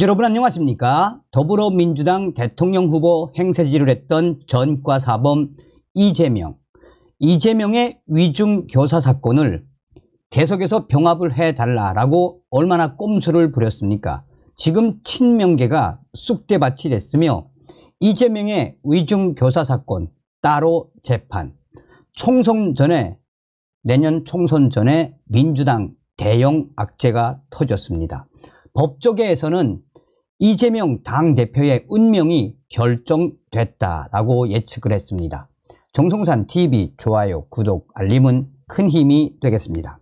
여러분 안녕하십니까 더불어민주당 대통령 후보 행세지를 했던 전과사범 이재명 이재명의 위중교사 사건을 계속해서 병합을 해달라라고 얼마나 꼼수를 부렸습니까 지금 친명계가 쑥대밭이 됐으며 이재명의 위중교사 사건 따로 재판 총선 전에 내년 총선 전에 민주당 대형 악재가 터졌습니다 법조계에서는 이재명 당대표의 운명이 결정됐다라고 예측을 했습니다. 정성산 TV 좋아요, 구독, 알림은 큰 힘이 되겠습니다.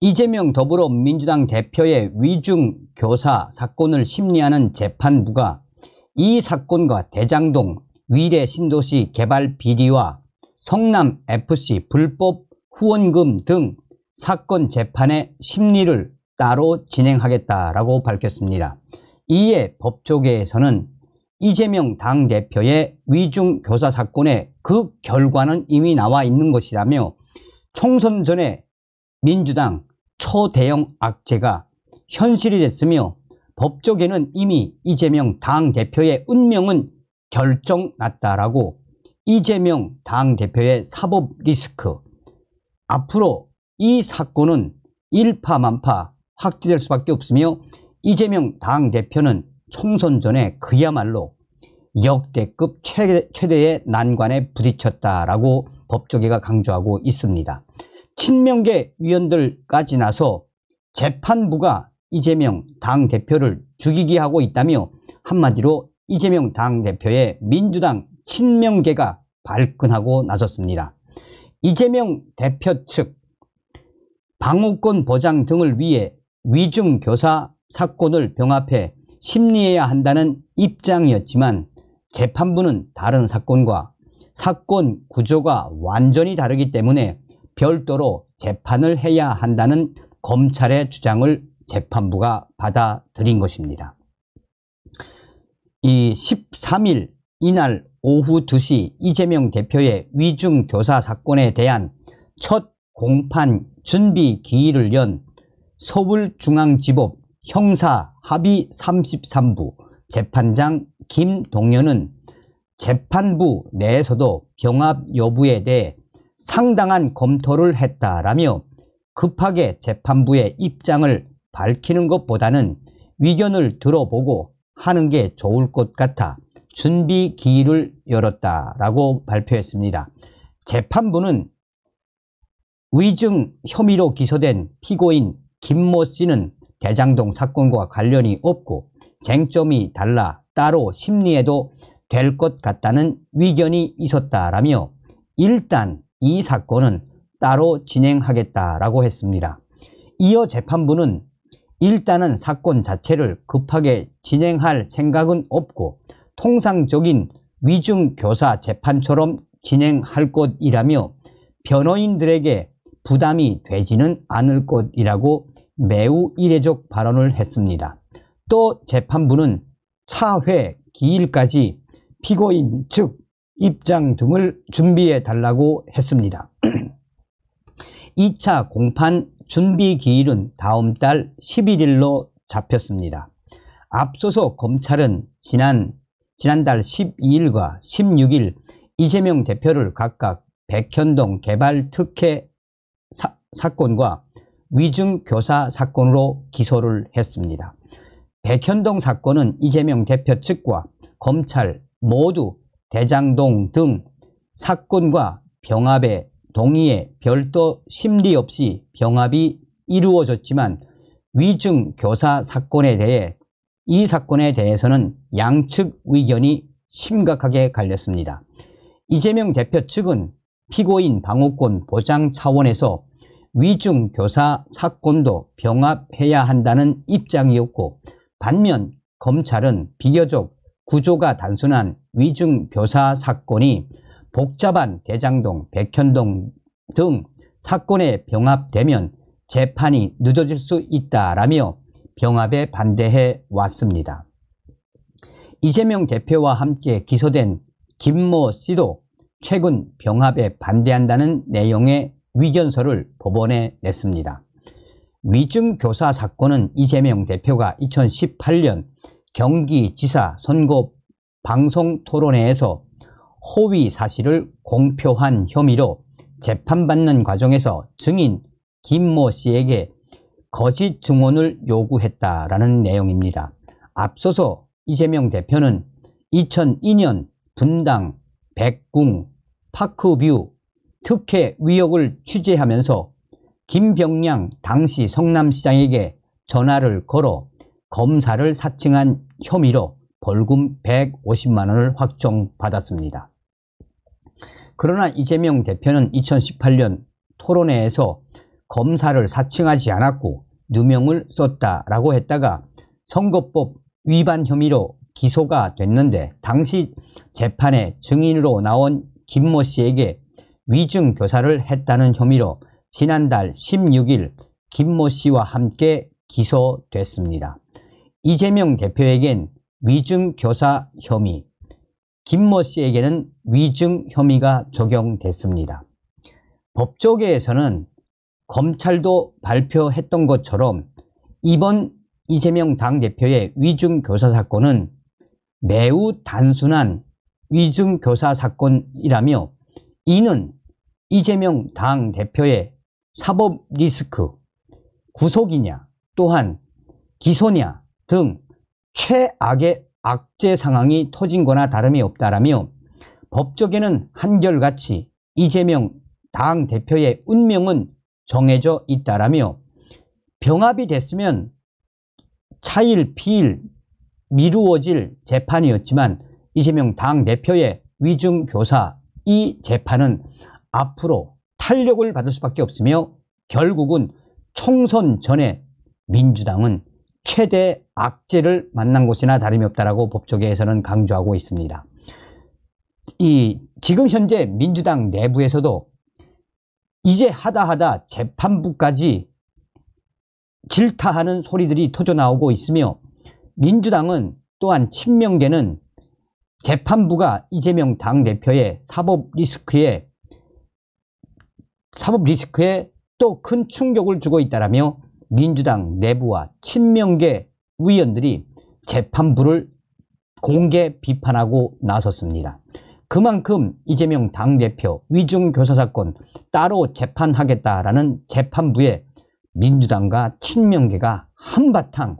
이재명 더불어민주당 대표의 위중 교사 사건을 심리하는 재판부가 이 사건과 대장동 위례 신도시 개발 비리와 성남 FC 불법 후원금 등 사건 재판의 심리를 따로 진행하겠다라고 밝혔습니다. 이에 법조계에서는 이재명 당대표의 위중 교사 사건의 그 결과는 이미 나와 있는 것이라며 총선 전에 민주당 초대형 악재가 현실이 됐으며 법조계는 이미 이재명 당대표의 운명은 결정 났다라고 이재명 당대표의 사법 리스크 앞으로 이 사건은 일파만파 확대될 수밖에 없으며 이재명 당대표는 총선 전에 그야말로 역대급 최대, 최대의 난관에 부딪혔다라고 법조계가 강조하고 있습니다. 친명계 위원들까지 나서 재판부가 이재명 당대표를 죽이게 하고 있다며 한마디로 이재명 당대표의 민주당 친명계가 발끈하고 나섰습니다. 이재명 대표 측 방어권 보장 등을 위해 위중 교사 사건을 병합해 심리해야 한다는 입장이었지만 재판부는 다른 사건과 사건 구조가 완전히 다르기 때문에 별도로 재판을 해야 한다는 검찰의 주장을 재판부가 받아들인 것입니다. 이 13일 이날 오후 2시 이재명 대표의 위중교사 사건에 대한 첫 공판 준비 기일을 연 서울중앙지법 형사 합의 33부 재판장 김동연은 재판부 내에서도 병합 여부에 대해 상당한 검토를 했다라며 급하게 재판부의 입장을 밝히는 것보다는 의견을 들어보고 하는 게 좋을 것 같아 준비 기일을 열었다라고 발표했습니다. 재판부는 위증 혐의로 기소된 피고인 김모 씨는 대장동 사건과 관련이 없고 쟁점이 달라 따로 심리해도 될 것 같다는 의견이 있었다라며 일단 이 사건은 따로 진행하겠다라고 했습니다. 이어 재판부는 일단은 사건 자체를 급하게 진행할 생각은 없고 통상적인 위중교사 재판처럼 진행할 것이라며 변호인들에게 부담이 되지는 않을 것이라고 매우 이례적 발언을 했습니다. 또 재판부는 차회 기일까지 피고인 측 입장 등을 준비해 달라고 했습니다. 2차 공판 준비 기일은 다음 달 11일로 잡혔습니다. 앞서서 검찰은 지난, 지난달 12일과 16일 이재명 대표를 각각 백현동 개발 특혜 사, 건과 위증 교사 사건으로 기소를 했습니다. 백현동 사건은 이재명 대표 측과 검찰 모두 대장동 등 사건과 병합의 동의에 별도 심리 없이 병합이 이루어졌지만 위증 교사 사건에 대해 이 사건에 대해서는 양측 의견이 심각하게 갈렸습니다. 이재명 대표 측은 피고인 방어권 보장 차원에서 위중 교사 사건도 병합해야 한다는 입장이었고 반면 검찰은 비교적 구조가 단순한 위중 교사 사건이 복잡한 대장동, 백현동 등 사건에 병합되면 재판이 늦어질 수 있다라며 병합에 반대해 왔습니다. 이재명 대표와 함께 기소된 김모 씨도 최근 병합에 반대한다는 내용의 위견서를 법원에 냈습니다. 위증교사 사건은 이재명 대표가 2018년 경기지사 선거 방송 토론회에서 호위 사실을 공표한 혐의로 재판받는 과정에서 증인 김모 씨에게 거짓 증언을 요구했다라는 내용입니다. 앞서서 이재명 대표는 2002년 분당 백궁 파크뷰 특혜 위협을 취재하면서 김병량 당시 성남시장에게 전화를 걸어 검사를 사칭한 혐의로 벌금 150만 원을 확정받았습니다. 그러나 이재명 대표는 2018년 토론회에서 검사를 사칭하지 않았고 누명을 썼다라고 했다가 선거법 위반 혐의로 기소가 됐는데 당시 재판에 증인으로 나온 김모 씨에게 위증 교사를 했다는 혐의로 지난달 16일 김모 씨와 함께 기소됐습니다. 이재명 대표에겐 위증 교사 혐의, 김모 씨에게는 위증 혐의가 적용됐습니다. 법조계에서는 검찰도 발표했던 것처럼 이번 이재명 당대표의 위증 교사 사건은 매우 단순한 위증교사 사건이라며 이는 이재명 당 대표의 사법 리스크, 구속이냐, 또한 기소냐 등 최악의 악재 상황이 터진 거나 다름이 없다라며 법적에는 한결같이 이재명 당 대표의 운명은 정해져 있다라며 병합이 됐으면 차일, 피일, 미루어질 재판이었지만 이재명 당 대표의 위중 교사 이 재판은 앞으로 탄력을 받을 수밖에 없으며 결국은 총선 전에 민주당은 최대 악재를 만난 곳이나 다름이 없다라고 법조계에서는 강조하고 있습니다. 이 지금 현재 민주당 내부에서도 이제 하다 하다 재판부까지 질타하는 소리들이 터져 나오고 있으며 민주당은 또한 친명계는 재판부가 이재명 당대표의 사법 리스크에 사법 리스크에 또 큰 충격을 주고 있다라며 민주당 내부와 친명계 의원들이 재판부를 공개 비판하고 나섰습니다. 그만큼 이재명 당대표 위중교사 사건 따로 재판하겠다라는 재판부에 민주당과 친명계가 한바탕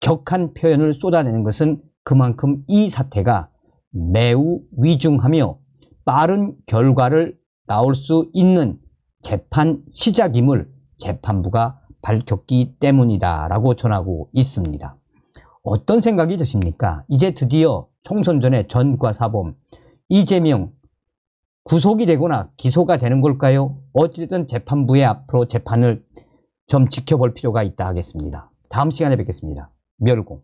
격한 표현을 쏟아내는 것은 그만큼 이 사태가 매우 위중하며 빠른 결과를 나올 수 있는 재판 시작임을 재판부가 밝혔기 때문이다 라고 전하고 있습니다. 어떤 생각이 드십니까? 이제 드디어 총선 전에 전과사범 이재명 구속이 되거나 기소가 되는 걸까요? 어찌됐든 재판부의 앞으로 재판을 좀 지켜볼 필요가 있다 하겠습니다. 다음 시간에 뵙겠습니다. 멸공